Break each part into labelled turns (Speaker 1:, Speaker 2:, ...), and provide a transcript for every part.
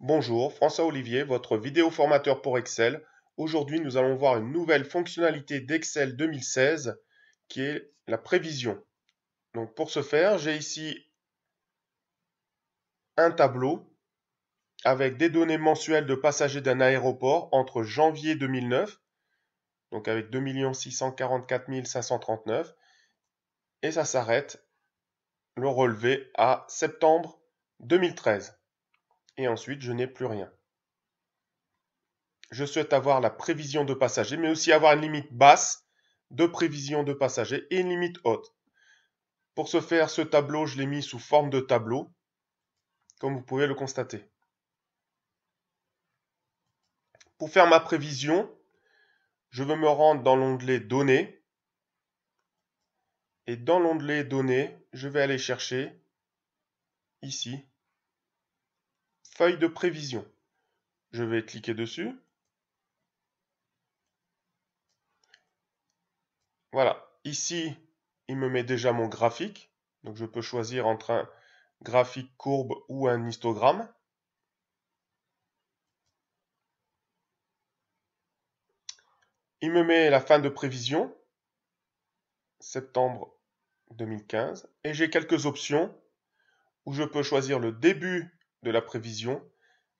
Speaker 1: Bonjour, François Olivier, votre vidéo formateur pour Excel. Aujourd'hui, nous allons voir une nouvelle fonctionnalité d'Excel 2016 qui est la prévision. Donc pour ce faire, j'ai ici un tableau avec des données mensuelles de passagers d'un aéroport entre janvier 2009, donc avec 2 644 539, et ça s'arrête le relevé à septembre 2013 et ensuite je n'ai plus rien. Je souhaite avoir la prévision de passagers, mais aussi avoir une limite basse de prévision de passagers et une limite haute. Pour ce faire, ce tableau, je l'ai mis sous forme de tableau, comme vous pouvez le constater. Pour faire ma prévision, je veux me rendre dans l'onglet Données. Et dans l'onglet Données, je vais aller chercher ici Feuille de prévision. Je vais cliquer dessus. Voilà, ici, il me met déjà mon graphique. Donc je peux choisir entre un graphique courbe ou un histogramme. Il me met la fin de prévision, septembre 2015, et j'ai quelques options où je peux choisir le début de la prévision,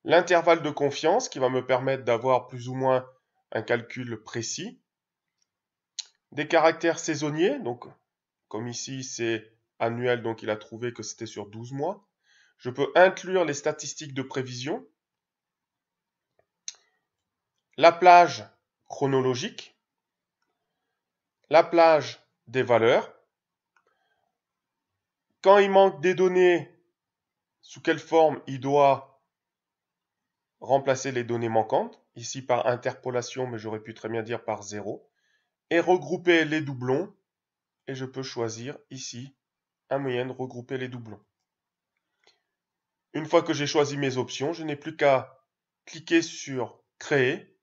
Speaker 1: l'intervalle de confiance qui va me permettre d'avoir plus ou moins un calcul précis, des caractères saisonniers, donc comme ici c'est annuel, donc il a trouvé que c'était sur 12 mois. Je peux inclure les statistiques de prévision, la plage chronologique, la plage des valeurs. Quand il manque des données, sous quelle forme il doit remplacer les données manquantes, ici par interpolation, mais j'aurais pu très bien dire par zéro, et regrouper les doublons, et je peux choisir ici un moyen de regrouper les doublons. Une fois que j'ai choisi mes options, je n'ai plus qu'à cliquer sur Créer,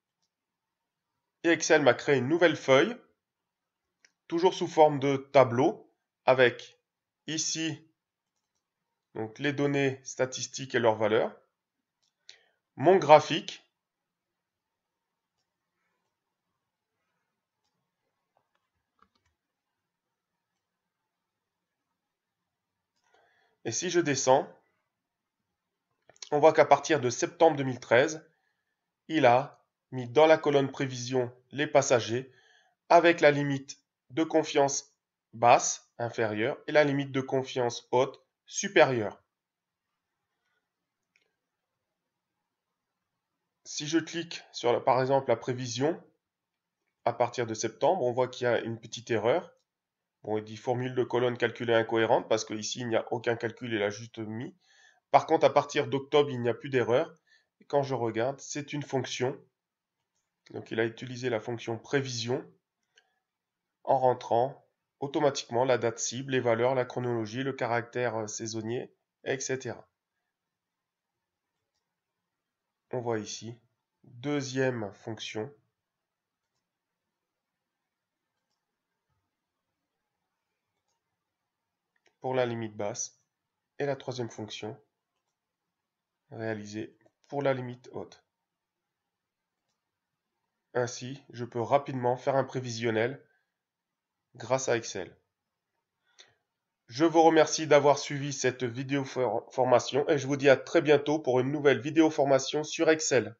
Speaker 1: et Excel m'a créé une nouvelle feuille, toujours sous forme de tableau, avec ici donc les données statistiques et leurs valeurs, mon graphique, Et si je descends, on voit qu'à partir de septembre 2013, il a mis dans la colonne prévision les passagers avec la limite de confiance basse, inférieure, et la limite de confiance haute, supérieur. Si je clique sur, par exemple, la prévision, à partir de septembre, on voit qu'il y a une petite erreur. Bon, il dit formule de colonne calculée incohérente parce qu'ici, il n'y a aucun calcul, il a juste mis. Par contre, à partir d'octobre, il n'y a plus d'erreur. Quand je regarde, c'est une fonction. Donc, il a utilisé la fonction prévision en rentrant automatiquement la date cible, les valeurs, la chronologie, le caractère euh, saisonnier, etc. On voit ici, deuxième fonction, pour la limite basse, et la troisième fonction, réalisée pour la limite haute. Ainsi, je peux rapidement faire un prévisionnel grâce à Excel. Je vous remercie d'avoir suivi cette vidéo formation et je vous dis à très bientôt pour une nouvelle vidéo formation sur Excel.